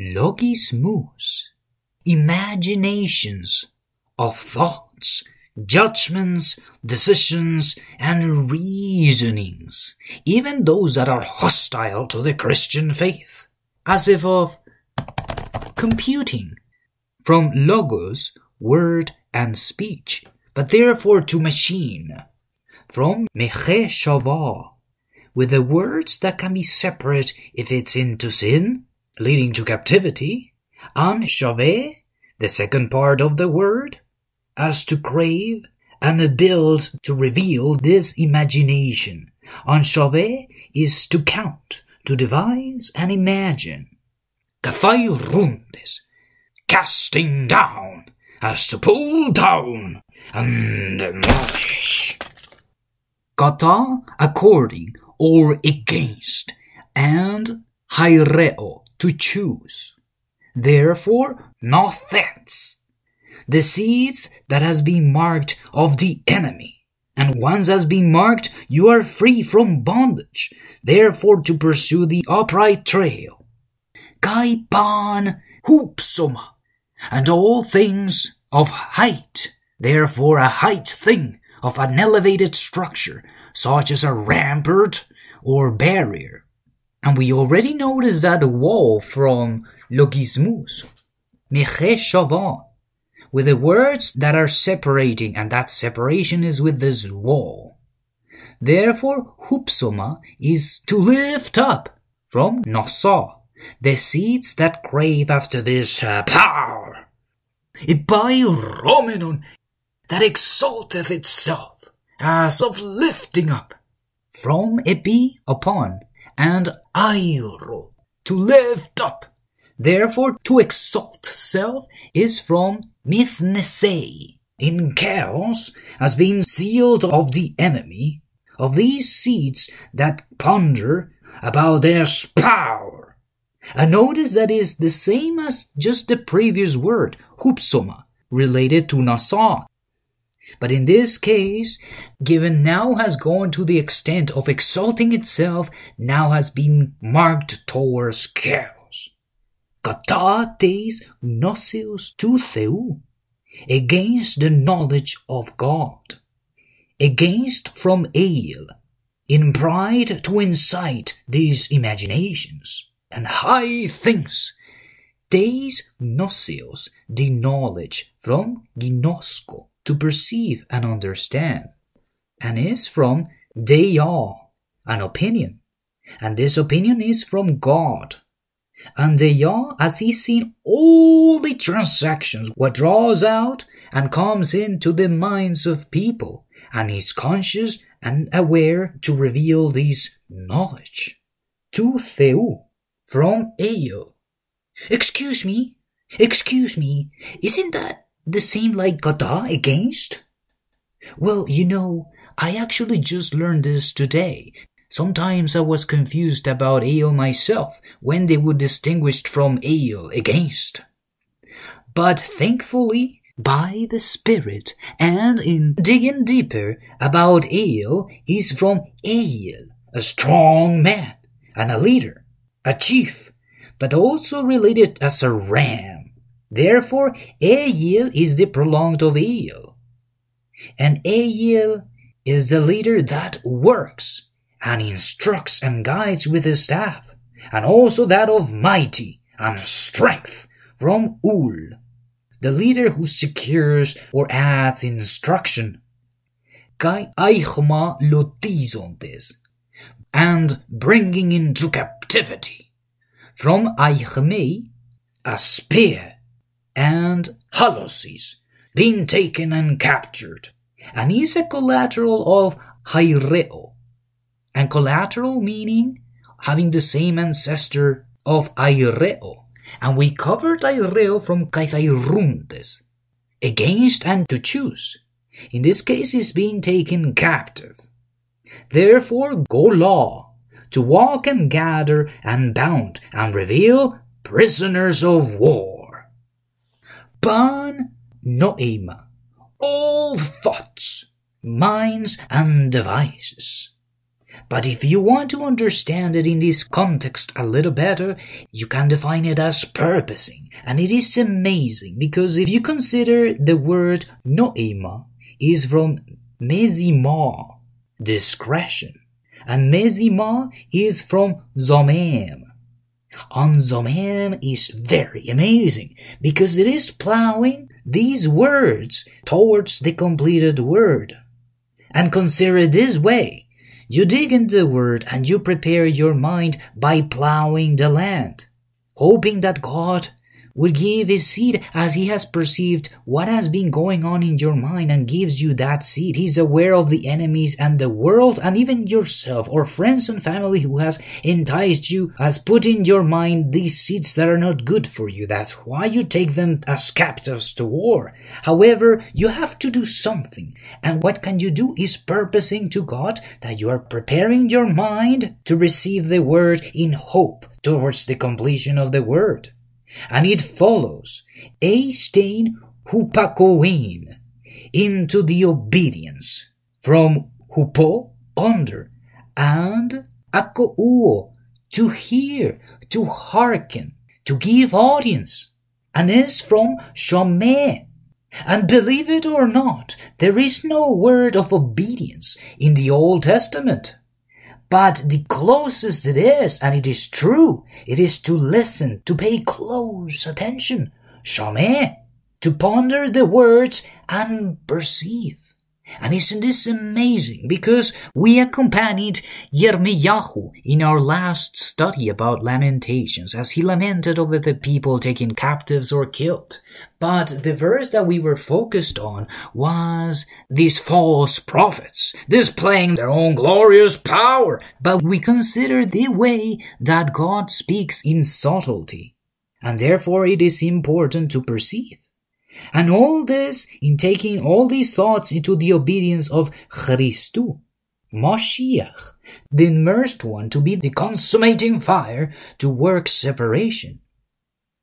Logi's moves, imaginations of thoughts, judgments, decisions, and reasonings, even those that are hostile to the Christian faith, as if of computing from logos, word, and speech, but therefore to machine, from mecheshava, with the words that can be separate if it's into sin, leading to captivity, and chauvet, the second part of the word, as to crave, and a build to reveal this imagination. And chauvet is to count, to devise and imagine. Cafayurundes, casting down, as to pull down and demolish. Kata, according or against, and haireo, to choose. Therefore, no threats. The seeds that has been marked of the enemy. And once has been marked, you are free from bondage. Therefore, to pursue the upright trail. Kaipan hoopsoma. And all things of height. Therefore, a height thing of an elevated structure, such as a rampart or barrier and we already noticed that wall from Logismus, Mecheshavah, with the words that are separating, and that separation is with this wall. Therefore, hupsoma is to lift up from nosa, the seeds that crave after this uh, power. It by Romenon that exalteth itself as of lifting up from epi upon and airo, to lift up. Therefore, to exalt self is from mithnesei, in chaos, as being sealed of the enemy, of these seeds that ponder about their power. And notice that is the same as just the previous word, hupsoma, related to nasa, but in this case, given now has gone to the extent of exalting itself, now has been marked towards chaos. catates gnoseos to Theou, against the knowledge of God, against from ill, in pride to incite these imaginations, and high things Deis gnosios, the knowledge, from gnosko, to perceive and understand, and is from daya, an opinion, and this opinion is from God. And daya, as is seen all the transactions, what draws out and comes into the minds of people, and is conscious and aware to reveal this knowledge. To Theu, from Eyo. Excuse me, excuse me, isn't that the same like kata against? Well, you know, I actually just learned this today. Sometimes I was confused about ale myself when they were distinguished from ale against. But thankfully, by the spirit and in digging deeper about ale is from ale, a strong man and a leader, a chief, but also related as a ram Therefore, Aeil is the prolonged of Eel. And Aeil is the leader that works and instructs and guides with his staff, and also that of mighty and strength from Ul, the leader who secures or adds instruction. Kai aichma lotizontes, and bringing into captivity. From aichme, a spear and Halosis, being taken and captured, and is a collateral of Hireo, and collateral meaning having the same ancestor of Aireo, and we covered Aireo from Caithairuntes, against and to choose. In this case, is being taken captive. Therefore, go law, to walk and gather and bound and reveal prisoners of war. Burn No'im all thoughts, minds, and devices. But if you want to understand it in this context a little better, you can define it as purposing. And it is amazing because if you consider the word noema is from mezima, discretion, and mezima is from zomem, on the man is very amazing because it is plowing these words towards the completed word. And consider it this way. You dig into the word and you prepare your mind by plowing the land, hoping that God will give his seed as he has perceived what has been going on in your mind and gives you that seed. He's aware of the enemies and the world and even yourself or friends and family who has enticed you, has put in your mind these seeds that are not good for you. That's why you take them as captives to war. However, you have to do something. And what can you do is purposing to God that you are preparing your mind to receive the word in hope towards the completion of the word and it follows Eistein Hupakoin into the obedience from Hupo under and Akouo to hear, to hearken, to give audience, and is from shome. And believe it or not, there is no word of obedience in the Old Testament. But the closest it is, and it is true, it is to listen, to pay close attention, to ponder the words and perceive. And isn't this amazing? Because we accompanied Yermiyahu in our last study about Lamentations as he lamented over the people taken captives or killed. But the verse that we were focused on was these false prophets, displaying their own glorious power. But we consider the way that God speaks in subtlety. And therefore it is important to perceive and all this in taking all these thoughts into the obedience of Christu, Moshiach, the immersed one to be the consummating fire to work separation.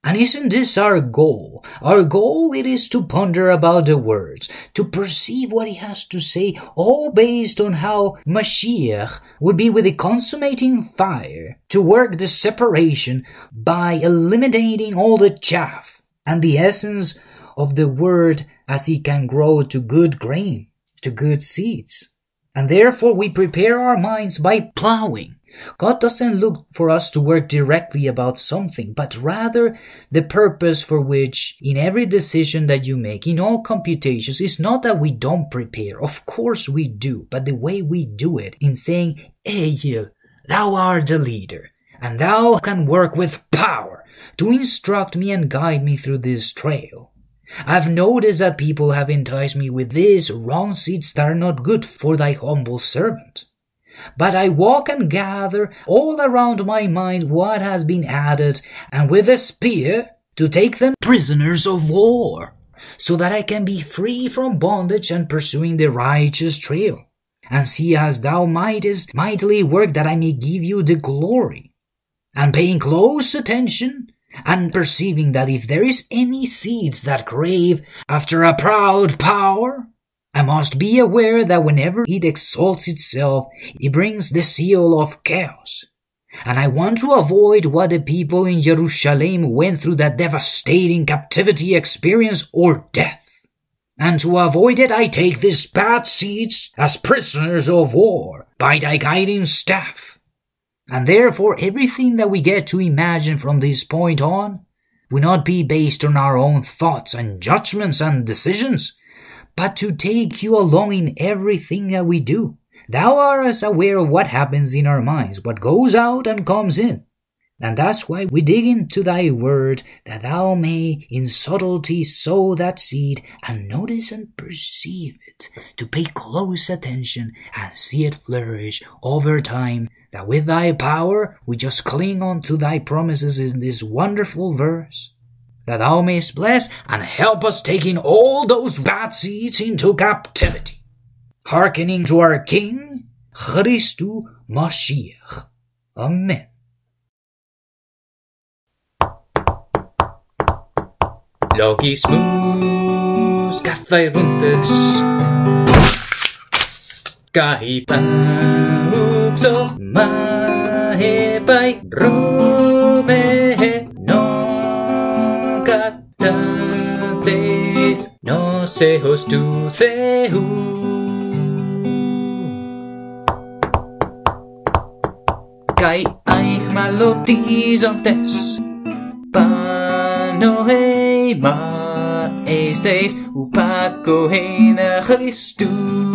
And isn't this our goal? Our goal it is to ponder about the words, to perceive what he has to say, all based on how Mashiach would be with the consummating fire to work the separation by eliminating all the chaff and the essence of the word as it can grow to good grain, to good seeds. And therefore we prepare our minds by plowing. God doesn't look for us to work directly about something, but rather the purpose for which, in every decision that you make, in all computations, it's not that we don't prepare. Of course we do, but the way we do it, in saying, Eyil, thou art the leader, and thou can work with power to instruct me and guide me through this trail. I've noticed that people have enticed me with these wrong seeds that are not good for thy humble servant. But I walk and gather all around my mind what has been added, and with a spear to take them prisoners of war, so that I can be free from bondage and pursuing the righteous trail. And see as thou mightest mightily work that I may give you the glory. And paying close attention and perceiving that if there is any seeds that crave after a proud power, I must be aware that whenever it exalts itself, it brings the seal of chaos. And I want to avoid what the people in Jerusalem went through that devastating captivity experience or death. And to avoid it, I take these bad seeds as prisoners of war by thy guiding staff. And therefore, everything that we get to imagine from this point on will not be based on our own thoughts and judgments and decisions, but to take you along in everything that we do. Thou art as aware of what happens in our minds, what goes out and comes in. And that's why we dig into thy word, that thou may in subtlety sow that seed and notice and perceive it, to pay close attention and see it flourish over time that with thy power we just cling on to thy promises in this wonderful verse, that thou mayst bless and help us taking all those bad seeds into captivity, hearkening to our King, Christu Mashiach. Amen. Logi's muus, gathau Καϊπάουψο μαεπάι ρούμεχε νον Νοσέ νόσεχος του Θεού. Καϊ αιχμαλωτίζοντες πάνω αιμα ειστές ου Χριστού.